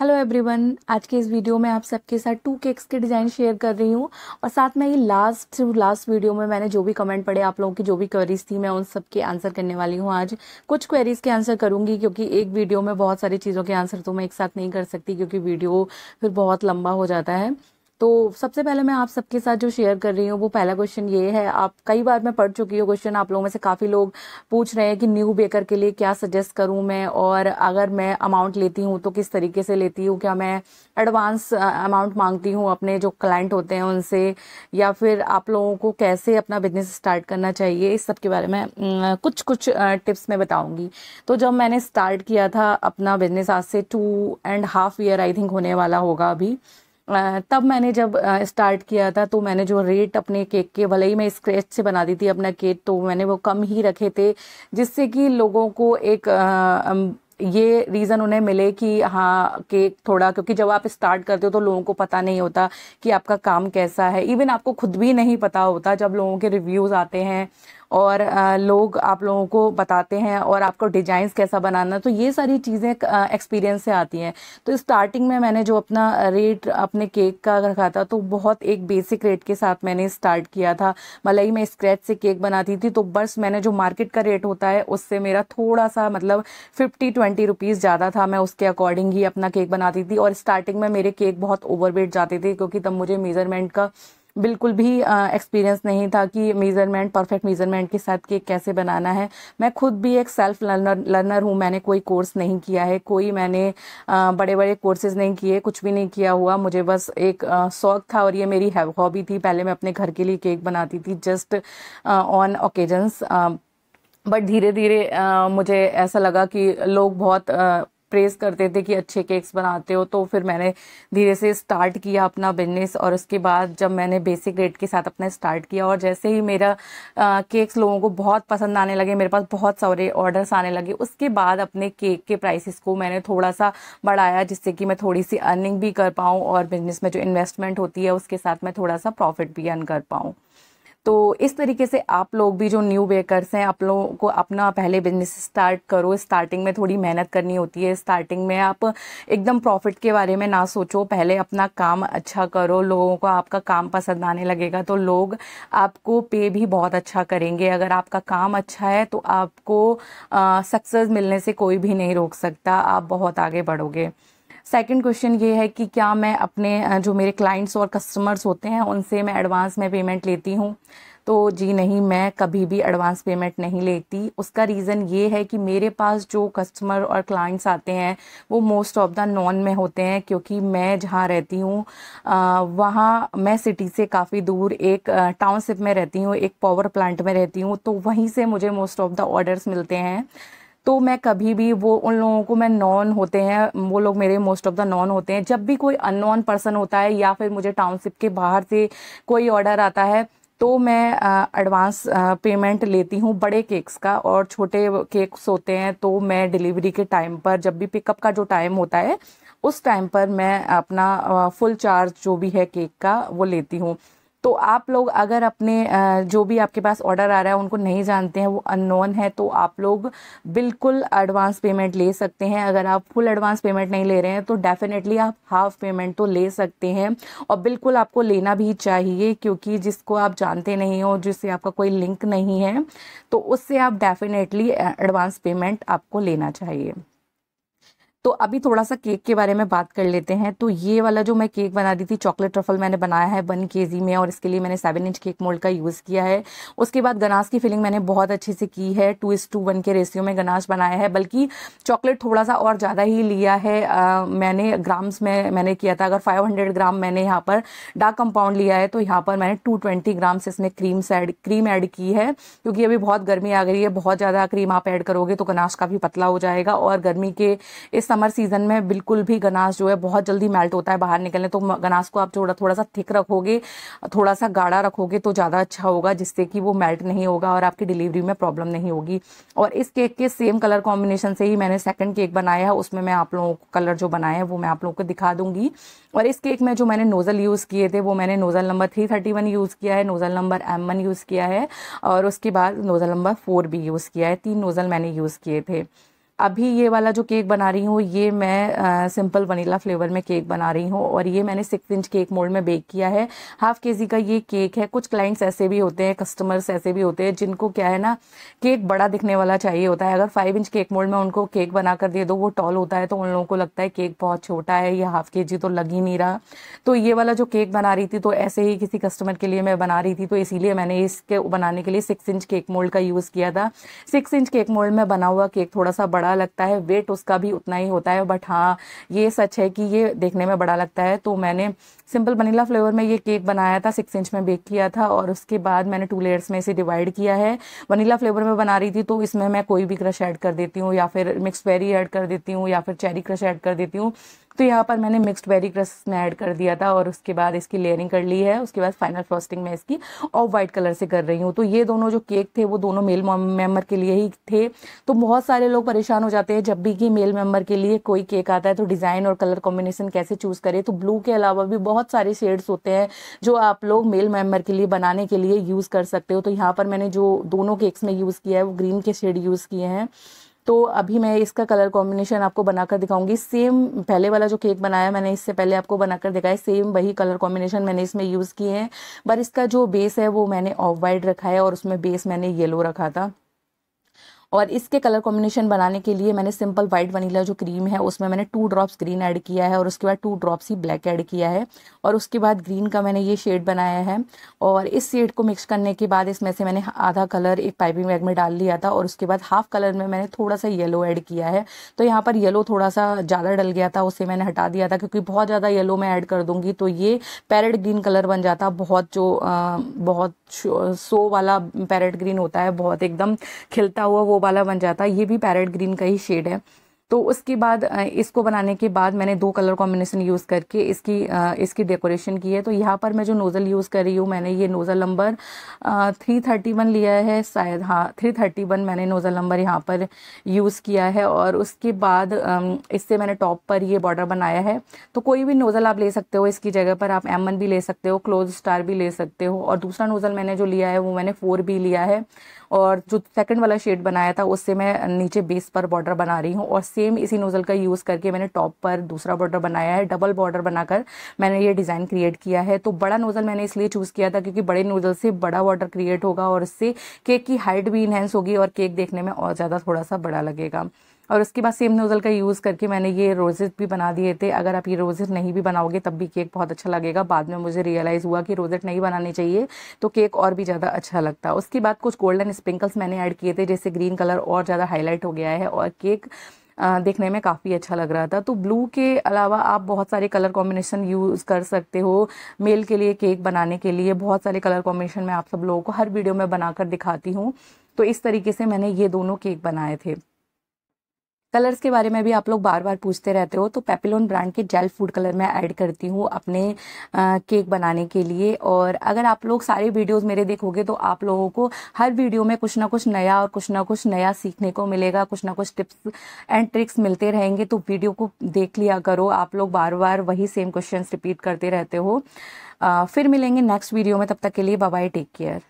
hello everyone आज के इस वीडियो में आप सबके साथ टू केक्स के डिज़ाइन शेयर कर रही हूँ और साथ में ये लास्ट लास्ट वीडियो में मैंने जो भी कमेंट पढ़े आप लोगों की जो भी क्वेरीज थी मैं उन सब के आंसर करने वाली हूँ आज कुछ क्वेरीज के आंसर करूँगी क्योंकि एक वीडियो में बहुत सारी चीज़ों के आंसर तो मैं एक साथ नहीं कर सकती क्योंकि वीडियो फिर बहुत लंबा हो जाता है तो सबसे पहले मैं आप सबके साथ जो शेयर कर रही हूँ वो पहला क्वेश्चन ये है आप कई बार मैं पढ़ चुकी हूँ क्वेश्चन आप लोगों में से काफ़ी लोग पूछ रहे हैं कि न्यू बेकर के लिए क्या सजेस्ट करूँ मैं और अगर मैं अमाउंट लेती हूँ तो किस तरीके से लेती हूँ क्या मैं एडवांस अमाउंट मांगती हूँ अपने जो क्लाइंट होते हैं उनसे या फिर आप लोगों को कैसे अपना बिजनेस स्टार्ट करना चाहिए इस सब के बारे में कुछ कुछ टिप्स मैं बताऊँगी तो जब मैंने स्टार्ट किया था अपना बिजनेस आज से two and half year I think होने वाला होगा अभी तब मैंने जब स्टार्ट किया था तो मैंने जो रेट अपने केक के भले ही मैं स्क्रैच से बना दी थी अपना केक तो मैंने वो कम ही रखे थे जिससे कि लोगों को एक ये रीज़न उन्हें मिले कि हाँ केक थोड़ा क्योंकि जब आप स्टार्ट करते हो तो लोगों को पता नहीं होता कि आपका काम कैसा है इवन आपको खुद भी नहीं पता होता जब लोगों के रिव्यूज़ आते हैं और लोग आप लोगों को बताते हैं और आपको डिजाइंस कैसा बनाना तो ये सारी चीज़ें एक्सपीरियंस से आती हैं तो स्टार्टिंग में मैंने जो अपना रेट अपने केक का रखा था तो बहुत एक बेसिक रेट के साथ मैंने स्टार्ट किया था ही मैं स्क्रैच से केक बनाती थी तो बस मैंने जो मार्केट का रेट होता है उससे मेरा थोड़ा सा मतलब फिफ्टी ट्वेंटी रुपीज़ ज़्यादा था मैं उसके अकॉर्डिंग ही अपना केक बनाती थी और स्टार्टिंग में मेरे केक बहुत ओवर जाते थे क्योंकि तब मुझे मेज़रमेंट का बिल्कुल भी एक्सपीरियंस नहीं था कि मेज़रमेंट परफेक्ट मेज़रमेंट के साथ केक कैसे बनाना है मैं खुद भी एक सेल्फ लर्नर लर्नर हूँ मैंने कोई कोर्स नहीं किया है कोई मैंने बड़े बड़े कोर्सेज नहीं किए कुछ भी नहीं किया हुआ मुझे बस एक शौक था और ये मेरी हॉबी थी पहले मैं अपने घर के लिए केक बनाती थी जस्ट ऑन ओकेजन्स बट धीरे धीरे मुझे ऐसा लगा कि लोग बहुत प्रेस करते थे कि अच्छे केक्स बनाते हो तो फिर मैंने धीरे से स्टार्ट किया अपना बिजनेस और उसके बाद जब मैंने बेसिक रेट के साथ अपना स्टार्ट किया और जैसे ही मेरा आ, केक्स लोगों को बहुत पसंद आने लगे मेरे पास बहुत सारे ऑर्डर्स आने लगे उसके बाद अपने केक के प्राइसेस को मैंने थोड़ा सा बढ़ाया जिससे कि मैं थोड़ी सी अर्निंग भी कर पाऊँ और बिजनेस में जो इन्वेस्टमेंट होती है उसके साथ मैं थोड़ा सा प्रॉफिट भी अर्न कर पाऊँ तो इस तरीके से आप लोग भी जो न्यू बेकर्स हैं आप लोगों को अपना पहले बिजनेस स्टार्ट करो स्टार्टिंग में थोड़ी मेहनत करनी होती है स्टार्टिंग में आप एकदम प्रॉफिट के बारे में ना सोचो पहले अपना काम अच्छा करो लोगों को आपका काम पसंद आने लगेगा तो लोग आपको पे भी बहुत अच्छा करेंगे अगर आपका काम अच्छा है तो आपको सक्सेस मिलने से कोई भी नहीं रोक सकता आप बहुत आगे बढ़ोगे सेकंड क्वेश्चन ये है कि क्या मैं अपने जो मेरे क्लाइंट्स और कस्टमर्स होते हैं उनसे मैं एडवांस में पेमेंट लेती हूँ तो जी नहीं मैं कभी भी एडवांस पेमेंट नहीं लेती उसका रीज़न ये है कि मेरे पास जो कस्टमर और क्लाइंट्स आते हैं वो मोस्ट ऑफ द नॉन में होते हैं क्योंकि मैं जहाँ रहती हूँ वहाँ मैं सिटी से काफ़ी दूर एक टाउनशिप में रहती हूँ एक पावर प्लांट में रहती हूँ तो वहीं से मुझे मोस्ट ऑफ द ऑर्डर्स मिलते हैं तो मैं कभी भी वो उन लोगों को मैं नॉन होते हैं वो लोग मेरे मोस्ट ऑफ द नॉन होते हैं जब भी कोई नॉन पर्सन होता है या फिर मुझे टाउनशिप के बाहर से कोई ऑर्डर आता है तो मैं एडवांस पेमेंट लेती हूँ बड़े केक्स का और छोटे केक्स होते हैं तो मैं डिलीवरी के टाइम पर जब भी पिकअप का जो टाइम होता है उस टाइम पर मैं अपना फुल चार्ज जो भी है केक का वो लेती हूँ तो आप लोग अगर अपने जो भी आपके पास ऑर्डर आ रहा है उनको नहीं जानते हैं वो अननोन है तो आप लोग बिल्कुल एडवांस पेमेंट ले सकते हैं अगर आप फुल एडवांस पेमेंट नहीं ले रहे हैं तो डेफिनेटली आप हाफ पेमेंट तो ले सकते हैं और बिल्कुल आपको लेना भी चाहिए क्योंकि जिसको आप जानते नहीं हो जिससे आपका कोई लिंक नहीं है तो उससे आप डेफिनेटली एडवांस पेमेंट आपको लेना चाहिए तो अभी थोड़ा सा केक के बारे में बात कर लेते हैं तो ये वाला जो मैं केक बना रही थी चॉकलेट ट्रफल मैंने बनाया है वन के में और इसके लिए मैंने सेवन इंच केक मोल्ड का यूज़ किया है उसके बाद गनास की फिलिंग मैंने बहुत अच्छे से की है टू इस टू वन के रेशियो में गनाश बनाया है बल्कि चॉकलेट थोड़ा सा और ज़्यादा ही लिया है आ, मैंने ग्राम्स में मैंने किया था अगर फाइव ग्राम मैंने यहाँ पर डार्क कंपाउंड लिया है तो यहाँ पर मैंने टू ट्वेंटी ग्राम्स इसमें क्रीम एड क्रीम ऐड की है क्योंकि अभी बहुत गर्मी आ गई है बहुत ज़्यादा क्रीम आप ऐड करोगे तो गनाश काफ़ी पतला हो जाएगा और गर्मी के इस समर सीज़न में बिल्कुल भी गनास जो है बहुत जल्दी मेल्ट होता है बाहर निकलने तो गनास को आप थोड़ा थोड़ा सा थिक रखोगे थोड़ा सा गाढ़ा रखोगे तो ज़्यादा अच्छा होगा जिससे कि वो मेल्ट नहीं होगा और आपकी डिलीवरी में प्रॉब्लम नहीं होगी और इस केक के सेम कलर कॉम्बिनेशन से ही मैंने सेकंड केक बनाया है उसमें मैं आप लोगों को कलर जो बनाया है वो मैं आप लोगों को दिखा दूंगी और इस केक में जो मैंने नोज़ल यूज़ किए थे वो मैंने nozzle number three thirty one use किया है nozzle number M one use किया है और उसके बाद नोज़ल नंबर फोर भी यूज़ किया है तीन नोज़ल मैंने यूज़ किए थे अभी ये वाला जो केक बना रही हूँ ये मैं आ, सिंपल वनीला फ्लेवर में केक बना रही हूँ और ये मैंने सिक्स इंच केक मोल्ड में बेक किया है हाफ के जी का ये केक है कुछ क्लाइंट्स ऐसे भी होते हैं कस्टमर्स ऐसे भी होते हैं जिनको क्या है ना केक बड़ा दिखने वाला चाहिए होता है अगर फाइव इंच केक मोल्ड में उनको केक बना कर दे दो वो टॉल होता है तो उन लोगों को लगता है केक बहुत छोटा है ये हाफ के जी तो लग ही नहीं रहा तो ये वाला जो केक बना रही थी तो ऐसे ही किसी कस्टमर के लिए मैं बना रही थी तो इसीलिए मैंने इसके बनाने के लिए सिक्स इंच केक मोल्ड का यूज़ किया था सिक्स इंच केक मोल्ड में बना हुआ केक थोड़ा सा बड़ा बड़ा लगता है वेट उसका भी उतना ही होता है बट हाँ ये सच है कि ये देखने में बड़ा लगता है तो मैंने सिंपल वनीला फ्लेवर में ये केक बनाया था सिक्स इंच में बेक किया था और उसके बाद मैंने टू लेयर्स में इसे डिवाइड किया है वनीला फ्लेवर में बना रही थी तो इसमें मैं कोई भी क्रश ऐड कर देती हूँ या फिर मिक्स बेरी ऐड कर देती हूँ या फिर चेरी क्रश ऐड कर देती हूँ तो यहाँ पर मैंने मिक्सड बेरी क्रस में ऐड कर दिया था और उसके बाद इसकी लेयरिंग कर ली है उसके बाद फाइनल फ्रॉस्टिंग मैं इसकी ऑफ वाइट कलर से कर रही हूँ तो ये दोनों जो केक थे वो दोनों मेल मेम्बर के लिए ही थे तो बहुत सारे लोग परेशान हो जाते हैं जब भी कि मेल मेम्बर के लिए कोई केक आता है तो डिज़ाइन और कलर कॉम्बिनेशन कैसे चूज़ करें तो ब्लू के अलावा भी बहुत सारे शेड्स होते हैं जो आप लोग मेल मेम्बर के लिए बनाने के लिए यूज़ कर सकते हो तो यहाँ पर मैंने जो दोनों केक्स में यूज़ किया है वो ग्रीन के शेड यूज़ किए हैं तो अभी मैं इसका कलर कॉम्बिनेशन आपको बनाकर दिखाऊंगी सेम पहले वाला जो केक बनाया मैंने इससे पहले आपको बनाकर दिखाया सेम वही कलर कॉम्बिनेशन मैंने इसमें यूज़ किए हैं पर इसका जो बेस है वो मैंने ऑफ वाइट रखा है और उसमें बेस मैंने येलो रखा था और इसके कलर कॉम्बिनेशन बनाने के लिए मैंने सिंपल व्हाइट वनीला जो क्रीम है उसमें मैंने टू ड्रॉप्स ग्रीन ऐड किया है और उसके बाद टू ड्रॉप्स ही ब्लैक ऐड किया है और उसके बाद ग्रीन का मैंने ये शेड बनाया है और इस शेड को मिक्स करने के बाद इसमें से मैंने आधा कलर एक पाइपिंग बैग में डाल लिया था और उसके बाद हाफ कलर में मैंने थोड़ा सा येलो ऐड किया है तो यहाँ पर येलो थोड़ा सा ज़्यादा डल गया था उसे मैंने हटा दिया था क्योंकि बहुत ज़्यादा येलो मैं ऐड कर दूँगी तो ये पैरेट ग्रीन कलर बन जाता बहुत जो बहुत शो वाला पैरेट ग्रीन होता है बहुत एकदम खिलता हुआ वो वाला बन जाता है ये भी पैरेट ग्रीन का ही शेड है तो उसके बाद इसको बनाने के बाद मैंने दो कलर कॉम्बिनेशन यूज़ करके इसकी इसकी डेकोरेशन की है तो यहाँ पर मैं जो नोज़ल यूज़ कर रही हूँ मैंने ये nozzle number three thirty one लिया है शायद हाँ थ्री थर्टी वन मैंने नोज़ल नंबर यहाँ पर यूज़ किया है और उसके बाद इससे मैंने टॉप पर ये बॉर्डर बनाया है तो कोई भी नोज़ल आप ले सकते हो इसकी जगह पर आप एम भी ले सकते हो क्लोज स्टार भी ले सकते हो और दूसरा नोज़ल मैंने जो लिया है वो मैंने फोर भी लिया है और जो सेकेंड वाला शेड बनाया था उससे मैं नीचे बेस पर बॉर्डर बना रही हूँ और सेम इसी नोज़ल का यूज़ करके मैंने टॉप पर दूसरा बॉर्डर बनाया है डबल बॉर्डर बनाकर मैंने ये डिज़ाइन क्रिएट किया है तो बड़ा नोज़ल मैंने इसलिए चूज़ किया था क्योंकि बड़े नोज़ल से बड़ा बॉर्डर क्रिएट होगा और इससे केक की हाइट भी इन्हेंस होगी और केक देखने में और ज़्यादा थोड़ा सा बड़ा लगेगा और उसके बाद सेम नोज़ल का यूज़ करके मैंने ये रोजेज़ भी बना दिए थे अगर आप ये रोजेज़ नहीं भी बनाओगे तब भी केक बहुत अच्छा लगेगा बाद में मुझे रियलाइज़ हुआ कि रोजेट नहीं बनाने चाहिए तो केक और भी ज़्यादा अच्छा लगता उसके बाद कुछ गोल्डन स्प्रिंकल्स मैंने ऐड किए थे जैसे ग्रीन कलर और ज़्यादा हाईलाइट हो गया है और केक देखने में काफ़ी अच्छा लग रहा था तो ब्लू के अलावा आप बहुत सारे कलर कॉम्बिनेशन यूज़ कर सकते हो मेल के लिए केक बनाने के लिए बहुत सारे कलर कॉम्बिनेशन मैं आप सब लोगों को हर वीडियो में बनाकर दिखाती हूँ तो इस तरीके से मैंने ये दोनों केक बनाए थे कलर्स के बारे में भी आप लोग बार बार पूछते रहते हो तो पेपिलोन ब्रांड के जेल फूड कलर मैं ऐड करती हूँ अपने आ, केक बनाने के लिए और अगर आप लोग सारे वीडियोस मेरे देखोगे तो आप लोगों को हर वीडियो में कुछ ना कुछ नया और कुछ ना कुछ नया सीखने को मिलेगा कुछ ना कुछ टिप्स एंड ट्रिक्स मिलते रहेंगे तो वीडियो को देख लिया करो आप लोग बार बार वही सेम क्वेश्चन रिपीट करते रहते हो आ, फिर मिलेंगे नेक्स्ट वीडियो में तब तक के लिए बाय टेक केयर